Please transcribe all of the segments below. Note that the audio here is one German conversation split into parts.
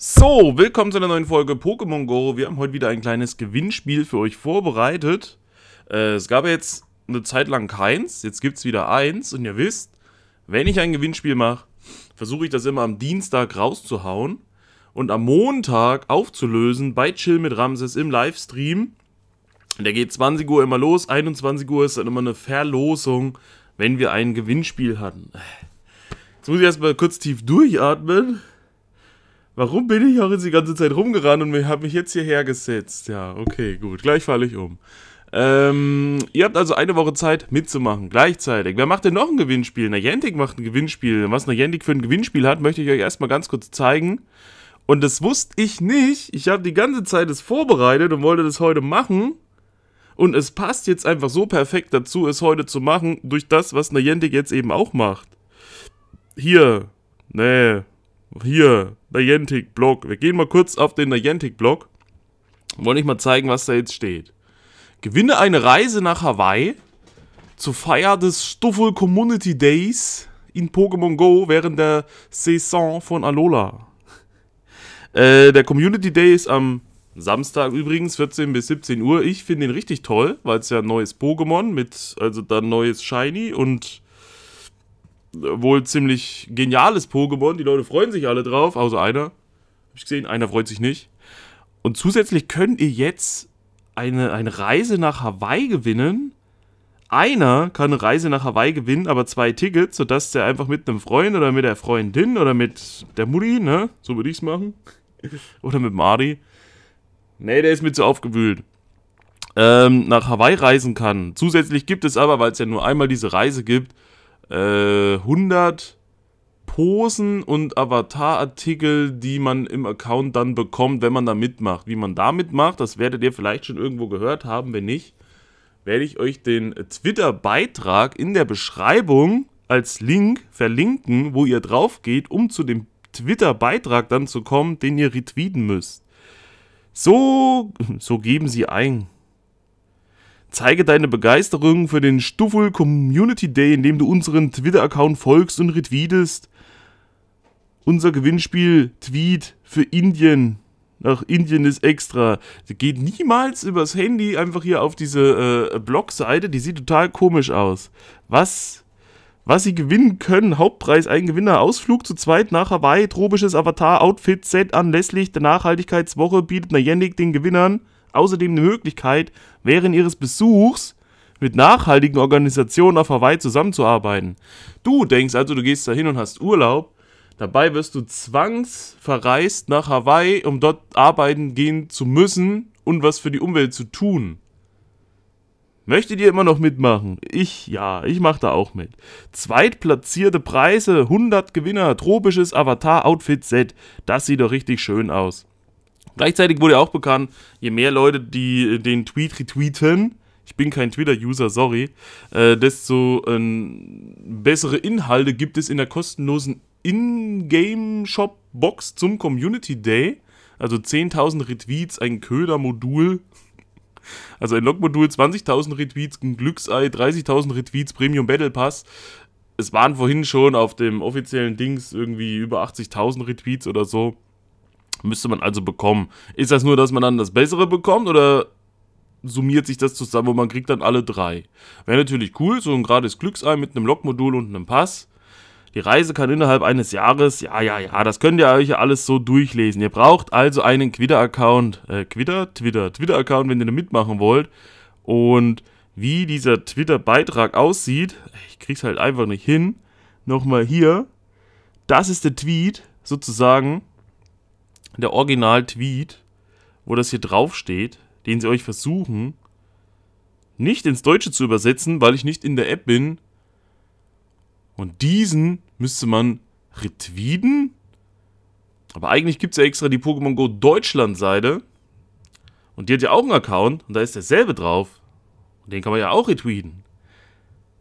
So, willkommen zu einer neuen Folge Pokémon Go. Wir haben heute wieder ein kleines Gewinnspiel für euch vorbereitet. Äh, es gab jetzt eine Zeit lang keins, jetzt gibt es wieder eins. Und ihr wisst, wenn ich ein Gewinnspiel mache, versuche ich das immer am Dienstag rauszuhauen und am Montag aufzulösen bei Chill mit Ramses im Livestream. Der geht 20 Uhr immer los, 21 Uhr ist dann immer eine Verlosung, wenn wir ein Gewinnspiel hatten. Jetzt muss ich erstmal kurz tief durchatmen. Warum bin ich auch jetzt die ganze Zeit rumgerannt und habe mich jetzt hierher gesetzt? Ja, okay, gut. Gleich falle ich um. Ähm, ihr habt also eine Woche Zeit mitzumachen, gleichzeitig. Wer macht denn noch ein Gewinnspiel? Na, Niantic macht ein Gewinnspiel. Was Niantic für ein Gewinnspiel hat, möchte ich euch erstmal ganz kurz zeigen. Und das wusste ich nicht. Ich habe die ganze Zeit es vorbereitet und wollte das heute machen. Und es passt jetzt einfach so perfekt dazu, es heute zu machen, durch das, was Niantic jetzt eben auch macht. Hier. Nee, hier, Niantic Blog. Wir gehen mal kurz auf den Niantic Blog. Wollte ich mal zeigen, was da jetzt steht. Gewinne eine Reise nach Hawaii zur Feier des Stuffel Community Days in Pokémon Go während der Saison von Alola. Äh, der Community Day ist am Samstag übrigens, 14 bis 17 Uhr. Ich finde ihn richtig toll, weil es ja ein neues Pokémon mit, also dann neues Shiny und wohl ziemlich geniales Pokémon. Die Leute freuen sich alle drauf, außer einer. Hab ich gesehen, einer freut sich nicht. Und zusätzlich könnt ihr jetzt eine, eine Reise nach Hawaii gewinnen. Einer kann eine Reise nach Hawaii gewinnen, aber zwei Tickets, sodass der einfach mit einem Freund oder mit der Freundin oder mit der Mutti, ne? So würde ich es machen. oder mit Mari. Nee, der ist mir zu aufgewühlt. Ähm, nach Hawaii reisen kann. Zusätzlich gibt es aber, weil es ja nur einmal diese Reise gibt, 100 äh, Posen und Avatarartikel, die man im Account dann bekommt, wenn man da mitmacht. Wie man da mitmacht, das werdet ihr vielleicht schon irgendwo gehört haben. Wenn nicht, werde ich euch den Twitter-Beitrag in der Beschreibung als Link verlinken, wo ihr drauf geht, um zu dem Twitter-Beitrag dann zu kommen, den ihr retweeten müsst. So, so geben sie ein. Zeige deine Begeisterung für den Stuffel Community Day, indem du unseren Twitter-Account folgst und retweetest. Unser Gewinnspiel Tweet für Indien. Nach Indien ist extra. Geht niemals übers Handy einfach hier auf diese äh, Blogseite. Die sieht total komisch aus. Was was sie gewinnen können. Hauptpreis ein Gewinner. Ausflug zu zweit nach Hawaii, tropisches Avatar, Outfit, Set anlässlich der Nachhaltigkeitswoche bietet Najennik den Gewinnern außerdem die Möglichkeit, während ihres Besuchs mit nachhaltigen Organisationen auf Hawaii zusammenzuarbeiten. Du denkst also, du gehst dahin und hast Urlaub, dabei wirst du zwangsverreist nach Hawaii, um dort arbeiten gehen zu müssen und was für die Umwelt zu tun. Möchtet ihr immer noch mitmachen? Ich, ja, ich mache da auch mit. Zweitplatzierte Preise, 100 Gewinner, tropisches Avatar-Outfit-Set. Das sieht doch richtig schön aus. Gleichzeitig wurde auch bekannt, je mehr Leute, die äh, den Tweet retweeten, ich bin kein Twitter-User, sorry, äh, desto äh, bessere Inhalte gibt es in der kostenlosen In-Game-Shop-Box zum Community Day. Also 10.000 Retweets, ein Ködermodul, also ein Log-Modul, 20.000 Retweets, ein Glücksei, 30.000 Retweets, Premium Battle Pass. Es waren vorhin schon auf dem offiziellen Dings irgendwie über 80.000 Retweets oder so. Müsste man also bekommen. Ist das nur, dass man dann das Bessere bekommt oder summiert sich das zusammen und man kriegt dann alle drei? Wäre natürlich cool, so ein gerades Glücksei mit einem Lokmodul und einem Pass. Die Reise kann innerhalb eines Jahres, ja, ja, ja, das könnt ihr euch ja alles so durchlesen. Ihr braucht also einen Quitter-Account, äh, Quitter? Twitter, Twitter-Account, wenn ihr da mitmachen wollt. Und wie dieser Twitter-Beitrag aussieht, ich krieg's halt einfach nicht hin. Nochmal hier, das ist der Tweet, sozusagen, der Original-Tweet, wo das hier draufsteht, den sie euch versuchen, nicht ins Deutsche zu übersetzen, weil ich nicht in der App bin. Und diesen müsste man retweeten. Aber eigentlich gibt es ja extra die Pokémon Go Deutschland-Seite. Und die hat ja auch einen Account und da ist derselbe drauf. Und den kann man ja auch retweeten.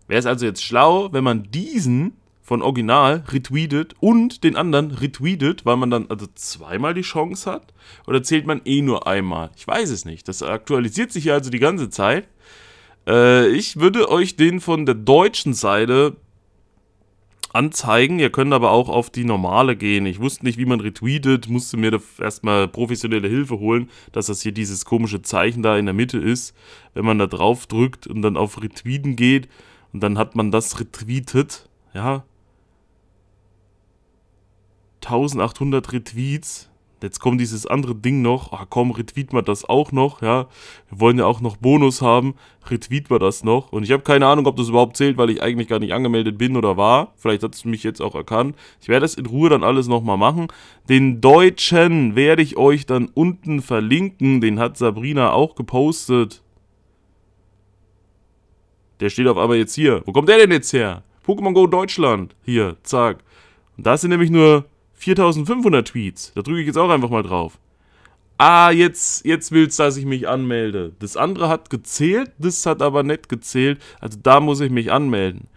Wäre es also jetzt schlau, wenn man diesen von Original retweetet und den anderen retweetet, weil man dann also zweimal die Chance hat? Oder zählt man eh nur einmal? Ich weiß es nicht. Das aktualisiert sich ja also die ganze Zeit. Äh, ich würde euch den von der deutschen Seite anzeigen. Ihr könnt aber auch auf die normale gehen. Ich wusste nicht, wie man retweetet, musste mir erstmal professionelle Hilfe holen, dass das hier dieses komische Zeichen da in der Mitte ist. Wenn man da drauf drückt und dann auf Retweeten geht und dann hat man das retweetet, ja, 1800 Retweets. Jetzt kommt dieses andere Ding noch. Ach komm, retweet mal das auch noch, ja. Wir wollen ja auch noch Bonus haben. Retweet mal das noch. Und ich habe keine Ahnung, ob das überhaupt zählt, weil ich eigentlich gar nicht angemeldet bin oder war. Vielleicht hat es mich jetzt auch erkannt. Ich werde das in Ruhe dann alles nochmal machen. Den Deutschen werde ich euch dann unten verlinken. Den hat Sabrina auch gepostet. Der steht auf einmal jetzt hier. Wo kommt der denn jetzt her? Pokémon Go Deutschland. Hier, zack. Und das sind nämlich nur 4500 Tweets. Da drücke ich jetzt auch einfach mal drauf. Ah, jetzt, jetzt willst du, dass ich mich anmelde. Das andere hat gezählt, das hat aber nicht gezählt. Also da muss ich mich anmelden.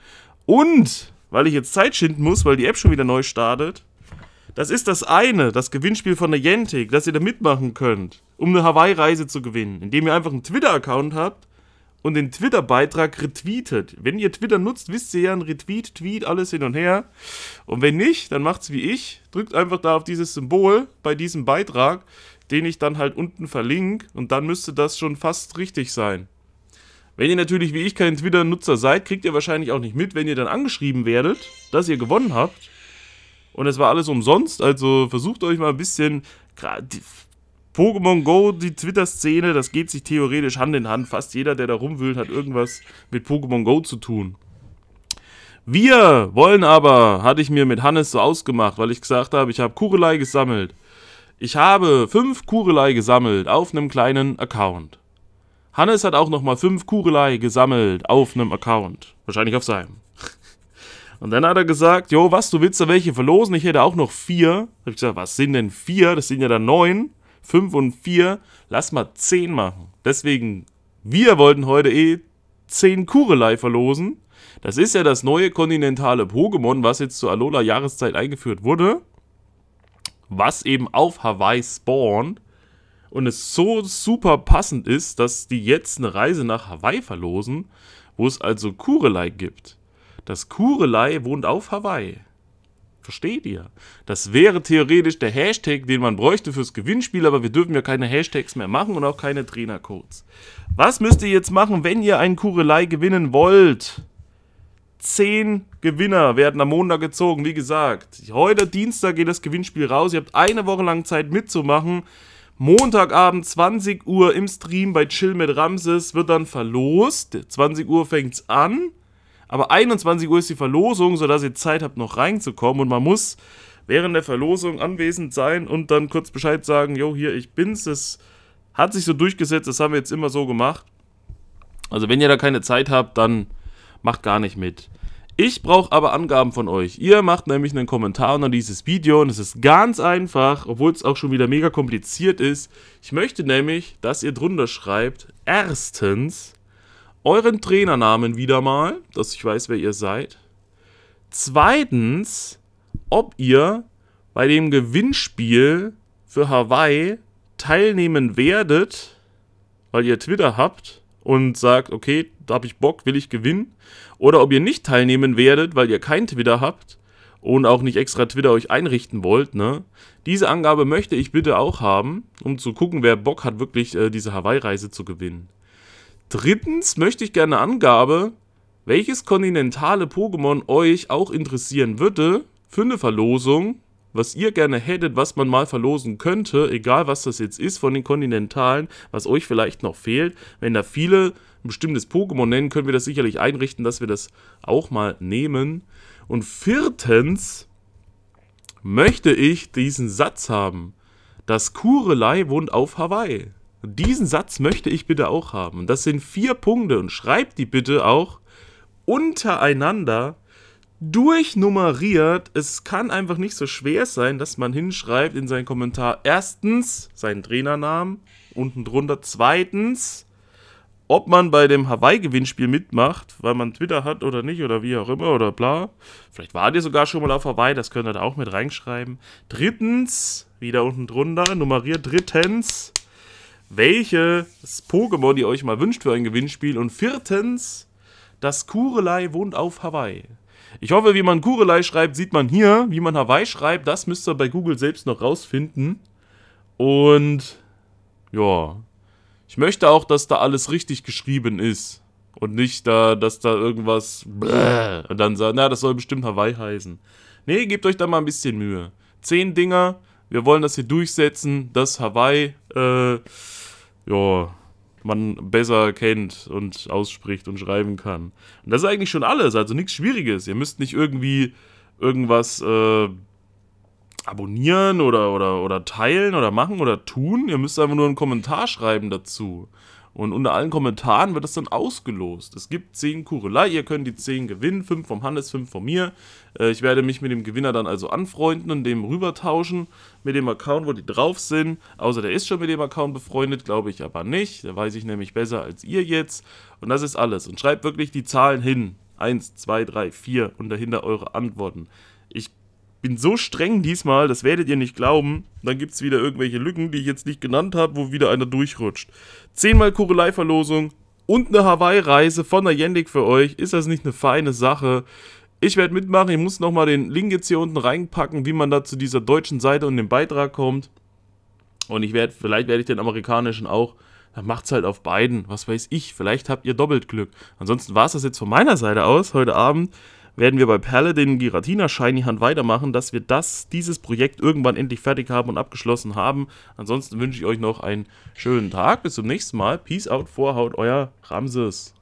Und, weil ich jetzt Zeit schinden muss, weil die App schon wieder neu startet, das ist das eine, das Gewinnspiel von der Niantic, dass ihr da mitmachen könnt, um eine Hawaii-Reise zu gewinnen, indem ihr einfach einen Twitter-Account habt und den Twitter-Beitrag retweetet. Wenn ihr Twitter nutzt, wisst ihr ja, ein Retweet, Tweet, alles hin und her. Und wenn nicht, dann macht's wie ich. Drückt einfach da auf dieses Symbol bei diesem Beitrag, den ich dann halt unten verlinke. Und dann müsste das schon fast richtig sein. Wenn ihr natürlich wie ich kein Twitter-Nutzer seid, kriegt ihr wahrscheinlich auch nicht mit, wenn ihr dann angeschrieben werdet, dass ihr gewonnen habt. Und es war alles umsonst, also versucht euch mal ein bisschen Pokémon Go, die Twitter-Szene, das geht sich theoretisch Hand in Hand. Fast jeder, der da rumwühlt, hat irgendwas mit Pokémon Go zu tun. Wir wollen aber, hatte ich mir mit Hannes so ausgemacht, weil ich gesagt habe, ich habe Kurelei gesammelt. Ich habe fünf Kurelei gesammelt auf einem kleinen Account. Hannes hat auch nochmal fünf Kurelei gesammelt auf einem Account. Wahrscheinlich auf seinem. Und dann hat er gesagt, jo, was, du willst da welche verlosen? Ich hätte auch noch vier. Da habe ich gesagt, was sind denn vier? Das sind ja dann neun. 5 und 4, lass mal 10 machen. Deswegen, wir wollten heute eh 10 Kurelei verlosen. Das ist ja das neue kontinentale Pokémon, was jetzt zur Alola-Jahreszeit eingeführt wurde. Was eben auf Hawaii spawnt. Und es so super passend ist, dass die jetzt eine Reise nach Hawaii verlosen, wo es also Kurelei gibt. Das Kurelei wohnt auf Hawaii versteht ihr? Das wäre theoretisch der Hashtag, den man bräuchte fürs Gewinnspiel, aber wir dürfen ja keine Hashtags mehr machen und auch keine Trainercodes. Was müsst ihr jetzt machen, wenn ihr einen Kurelei gewinnen wollt? Zehn Gewinner werden am Montag gezogen, wie gesagt. Heute Dienstag geht das Gewinnspiel raus. Ihr habt eine Woche lang Zeit mitzumachen. Montagabend 20 Uhr im Stream bei Chill mit Ramses wird dann verlost. 20 Uhr fängt es an. Aber 21 Uhr ist die Verlosung, sodass ihr Zeit habt, noch reinzukommen. Und man muss während der Verlosung anwesend sein und dann kurz Bescheid sagen, jo, hier, ich bin's. Das hat sich so durchgesetzt, das haben wir jetzt immer so gemacht. Also wenn ihr da keine Zeit habt, dann macht gar nicht mit. Ich brauche aber Angaben von euch. Ihr macht nämlich einen Kommentar unter dieses Video und es ist ganz einfach, obwohl es auch schon wieder mega kompliziert ist. Ich möchte nämlich, dass ihr drunter schreibt, erstens, euren Trainernamen wieder mal, dass ich weiß, wer ihr seid. Zweitens, ob ihr bei dem Gewinnspiel für Hawaii teilnehmen werdet, weil ihr Twitter habt und sagt, okay, da habe ich Bock, will ich gewinnen. Oder ob ihr nicht teilnehmen werdet, weil ihr kein Twitter habt und auch nicht extra Twitter euch einrichten wollt. Ne? Diese Angabe möchte ich bitte auch haben, um zu gucken, wer Bock hat, wirklich äh, diese Hawaii-Reise zu gewinnen. Drittens möchte ich gerne Angabe, welches kontinentale Pokémon euch auch interessieren würde für eine Verlosung, was ihr gerne hättet, was man mal verlosen könnte, egal was das jetzt ist von den kontinentalen, was euch vielleicht noch fehlt. Wenn da viele ein bestimmtes Pokémon nennen, können wir das sicherlich einrichten, dass wir das auch mal nehmen. Und viertens möchte ich diesen Satz haben. Das Kurelei wohnt auf Hawaii diesen Satz möchte ich bitte auch haben. das sind vier Punkte und schreibt die bitte auch untereinander durchnummeriert. Es kann einfach nicht so schwer sein, dass man hinschreibt in seinen Kommentar erstens seinen Trainernamen, unten drunter zweitens, ob man bei dem Hawaii-Gewinnspiel mitmacht, weil man Twitter hat oder nicht oder wie auch immer oder bla. Vielleicht wart ihr sogar schon mal auf Hawaii, das könnt ihr da auch mit reinschreiben. Drittens, wieder unten drunter, nummeriert drittens welches Pokémon ihr euch mal wünscht für ein Gewinnspiel. Und viertens, das Kurelei wohnt auf Hawaii. Ich hoffe, wie man Kurelei schreibt, sieht man hier. Wie man Hawaii schreibt, das müsst ihr bei Google selbst noch rausfinden. Und ja, ich möchte auch, dass da alles richtig geschrieben ist. Und nicht da, dass da irgendwas bläh, und dann sagt, na, das soll bestimmt Hawaii heißen. Nee, gebt euch da mal ein bisschen Mühe. Zehn Dinger, wir wollen das hier durchsetzen, dass Hawaii äh, ja, man besser kennt und ausspricht und schreiben kann. Und das ist eigentlich schon alles, also nichts Schwieriges. Ihr müsst nicht irgendwie irgendwas äh, abonnieren oder, oder, oder teilen oder machen oder tun. Ihr müsst einfach nur einen Kommentar schreiben dazu. Und unter allen Kommentaren wird das dann ausgelost. Es gibt 10 Kurelei, ihr könnt die 10 gewinnen, 5 vom Hannes, 5 von mir. Äh, ich werde mich mit dem Gewinner dann also anfreunden und dem rübertauschen mit dem Account, wo die drauf sind. Außer der ist schon mit dem Account befreundet, glaube ich aber nicht. Da weiß ich nämlich besser als ihr jetzt. Und das ist alles. Und schreibt wirklich die Zahlen hin. 1, 2, 3, 4 und dahinter eure Antworten bin so streng diesmal, das werdet ihr nicht glauben. Dann gibt es wieder irgendwelche Lücken, die ich jetzt nicht genannt habe, wo wieder einer durchrutscht. Zehnmal Kurelei-Verlosung und eine Hawaii-Reise von der Jendik für euch. Ist das nicht eine feine Sache? Ich werde mitmachen. Ich muss nochmal den Link jetzt hier unten reinpacken, wie man da zu dieser deutschen Seite und dem Beitrag kommt. Und ich werde, vielleicht werde ich den amerikanischen auch. Dann macht's halt auf beiden. Was weiß ich. Vielleicht habt ihr doppelt Glück. Ansonsten war es das jetzt von meiner Seite aus heute Abend werden wir bei Perle den Giratina Shiny Hand weitermachen, dass wir das, dieses Projekt irgendwann endlich fertig haben und abgeschlossen haben. Ansonsten wünsche ich euch noch einen schönen Tag. Bis zum nächsten Mal. Peace out, Vorhaut, euer Ramses.